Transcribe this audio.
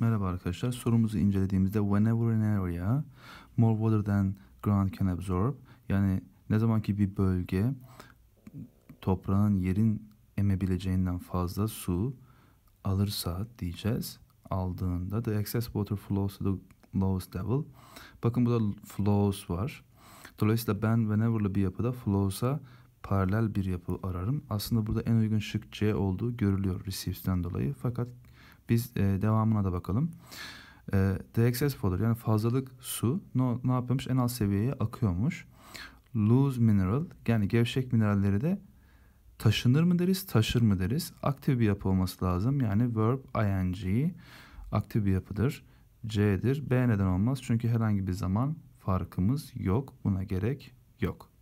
Merhaba arkadaşlar. Sorumuzu incelediğimizde whenever an area more water than ground can absorb yani ne zaman ki bir bölge toprağın yerin emebileceğinden fazla su alırsa diyeceğiz. Aldığında the excess water flows to the lowest level. Bakın burada flows var. Dolayısıyla ben whenever'lı bir yapıda flows'a paralel bir yapı ararım. Aslında burada en uygun şık C olduğu görülüyor receives'ten dolayı. Fakat biz e, devamına da bakalım. E, the excess water yani fazlalık su no, ne yapıyormuş? En alt seviyeye akıyormuş. Loose mineral yani gevşek mineralleri de taşınır mı deriz, taşır mı deriz? Aktif bir yapı olması lazım. Yani verb ing aktif bir yapıdır. C'dir. B neden olmaz? Çünkü herhangi bir zaman farkımız yok. Buna gerek yok.